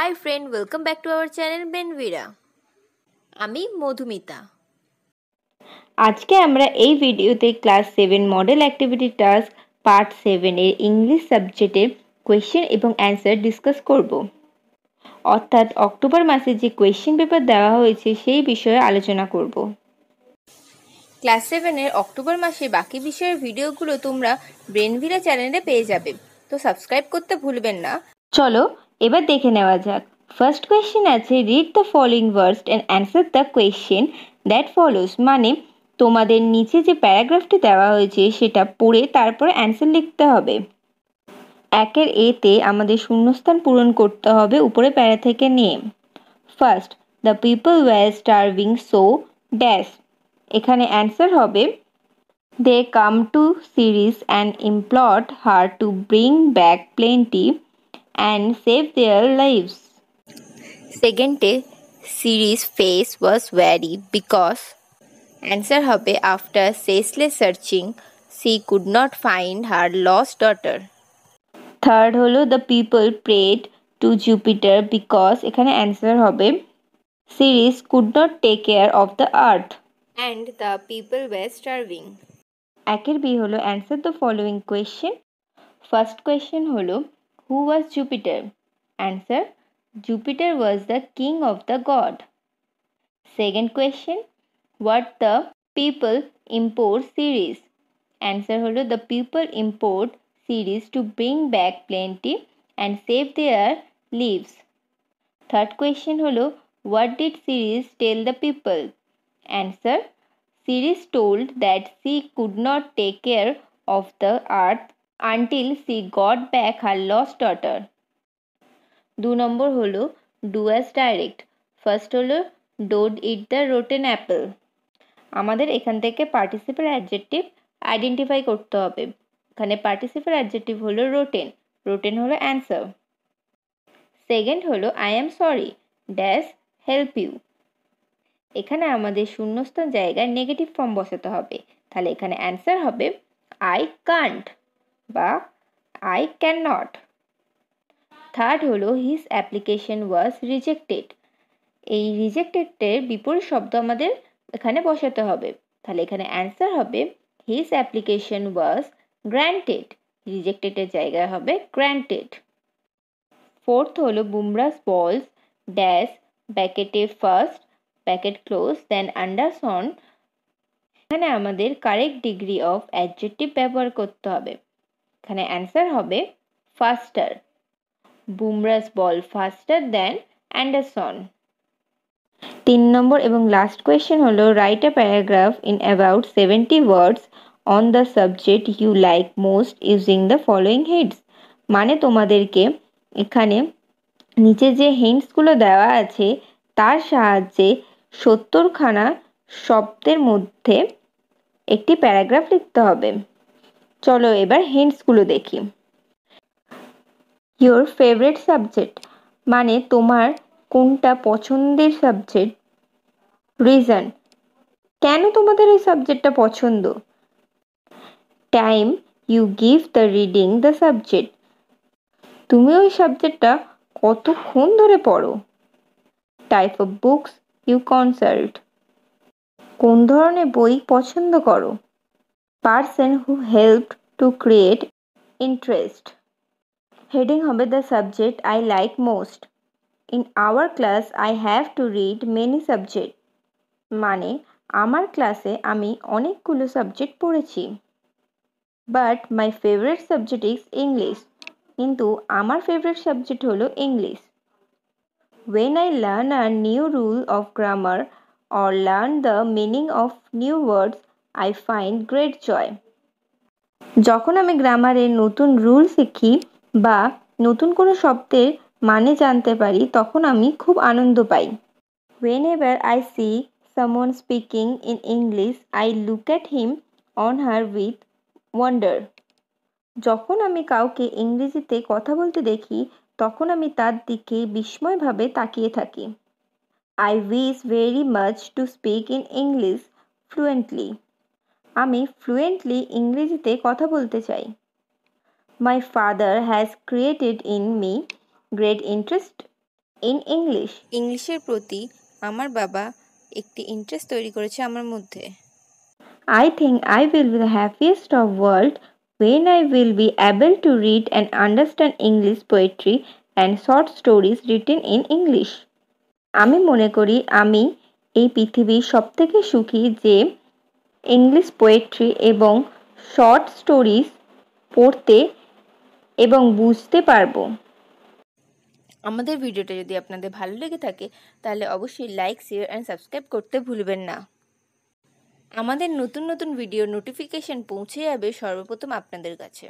High friend welcome back to our channel বেনভিরা আমি মধুমিতা আজকে আমরা এই ভিডিওতে class seven model activity task part seven এর ইংলিশ সাবজেক্টের কোয়েশ্চেন এবং অ্যান্সার ডিসকাস করব অর্থাৎ অক্টোবর মাসে যে কোয়েশ্চেন পেপার দেওয়া হয়েছে সেই বিষয়ে আলোচনা করব ক্লাস সেভেনের অক্টোবর মাসে বাকি বিষয়ের ভিডিওগুলো তোমরা ব্রেনভিরা চ্যানেলে পেয়ে যাবে তো সাবস্ক্রাইব করতে ভুলবেন না চলো এবার দেখে নেওয়া যাক ফার্স্ট কোয়েশ্চেন আছে read the following words and answer the question that follows মানে তোমাদের নিচে যে প্যারাগ্রাফটি দেওয়া হয়েছে সেটা পড়ে তারপরে অ্যান্সার লিখতে হবে একের এতে আমাদের শূন্যস্থান পূরণ করতে হবে উপরে প্যারা থেকে নিয়ে first the people were starving so dash এখানে অ্যান্সার হবে they came to Ceres and implored her to bring back plenty and save their lives. Second series face was very because answer after ceaseless searching she could not find her lost daughter. Third holo the people prayed to Jupiter because ekhane answer could not take care of the earth and the people were starving. Akir B holo answer the following question. First question holo who was Jupiter? Answer Jupiter was the king of the god. Second question What the people import series? Answer হলো the people import series to bring back plenty and save their lives. Third question holo what did series tell the people? Answer Ceres told that she could not take care of the earth until she got back her lost daughter দু নম্বর হলো do as directed first হলো ডোট eat the rotten apple আমাদের এখান থেকে participle adjective identify করতে হবে এখানে পার্টিসিপেল অ্যাডজেক্টিভ হলো রোটেন রোটেন হলো অ্যান্সার সেকেন্ড হলো I am sorry dash help you এখানে আমাদের শূন্যস্থান জায়গায় নেগেটিভ ফর্ম বসাতে হবে তাহলে এখানে অ্যান্সার হবে আই কান্ট বা আই ক্যান নট থার্ড হলো হিজ অ্যাপ্লিকেশন ওয়াজ রিজেক্টেড এই রিজেক্টেডের বিপরীত শব্দ আমাদের এখানে বসাতে হবে তাহলে এখানে অ্যান্সার হবে হিজ অ্যাপ্লিকেশন ওয়াজ গ্র্যান্টেড রিজেক্টেডের জায়গায় হবে গ্র্যান্টেড ফোর্থ হলো বুমরাস বলস ড্যাশ ব্যাকেটে fast packet close then Anderson এখানে আমাদের কারেক্ট ডিগ্রি অফ অ্যাডজেক্টিভ ব্যবহার করতে হবে এখানে অ্যান্সার হবে ফাস্টার বুমরাস বল ফাস্টার দেন অ্যান্ডারসন তিন নম্বর এবং লাস্ট কোয়েশ্চেন হলো write a paragraph in about seventy words on the subject you like most using the following heads মানে তোমাদেরকে এখানে নিচে যে হেন্ডসগুলো দেওয়া আছে তার সাহায্যে সত্তরখানা শব্দের মধ্যে একটি প্যারাগ্রাফ লিখতে হবে চলো এবার হিন্টসগুলো দেখি ইয়োর ফেভারেট সাবজেক্ট মানে তোমার কোনটা পছন্দের সাবজেক্ট রিজন কেন তোমাদের এই সাবজেক্টটা পছন্দ time you give the reading the subject তুমি ওই সাবজেক্টটা কতক্ষণ ধরে পড়ো type of books you consult কোন ধরনের বই পছন্দ করো person who help to create interest heading হবে the subject I like most in our class I have to read many subject মানে আমার ক্লাসে আমি অনেকগুলো সাবজেক্ট পড়েছি but my favourite subject is English কিন্তু আমার ফেভারিট সাবজেক্ট হলো English when I learn a new rule of grammar or learn the meaning of new words I find great joy যখন আমি গ্রামারের নতুন রুল শিখি বা নতুন কোনো শব্দের মানে জানতে পারি তখন আমি খুব আনন্দ পাই whenever I see someone speaking in English I look at him or her with wonder যখন আমি কাউকে ইংরেজিতে কথা বলতে দেখি তখন আমি তার দিকে বিস্ময়ভাবে তাকিয়ে থাকি I wish very much to speak in English fluently আমি ফ্লুয়েন্টলি ইংরেজিতে কথা বলতে চাই my father has created in me great interest in English ইংলিশের প্রতি আমার বাবা একটি ইন্টারেস্ট তৈরি করেছে আমার মধ্যে I think I will be the happiest of world when I will be able to read and understand English poetry and short stories written in English আমি মনে করি আমি এই পৃথিবীর সবথেকে সুখী যে ইংলিশ পোয়েট্রি এবং শর্ট স্টোরিজ পড়তে এবং বুঝতে পারবো আমাদের ভিডিওটা যদি আপনাদের ভালো লেগে থাকে তাহলে অবশ্যই লাইক শেয়ার অ্যান্ড সাবস্ক্রাইব করতে ভুলবেন না আমাদের নতুন নতুন ভিডিও নোটিফিকেশন পৌঁছে যাবে সর্বপ্রথম আপনাদের কাছে